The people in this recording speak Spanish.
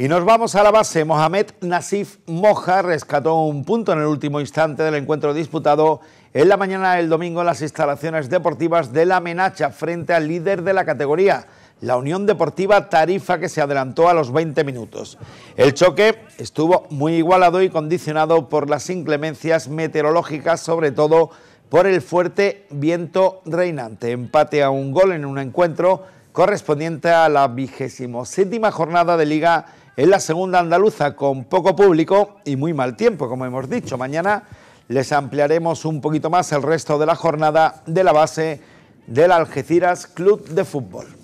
Y nos vamos a la base. Mohamed Nasif Moja rescató un punto en el último instante del encuentro disputado en la mañana del domingo en las instalaciones deportivas de la Menacha frente al líder de la categoría, la Unión Deportiva Tarifa, que se adelantó a los 20 minutos. El choque estuvo muy igualado y condicionado por las inclemencias meteorológicas, sobre todo por el fuerte viento reinante. Empate a un gol en un encuentro correspondiente a la vigésima séptima jornada de Liga es la segunda andaluza con poco público y muy mal tiempo, como hemos dicho. Mañana les ampliaremos un poquito más el resto de la jornada de la base del Algeciras Club de Fútbol.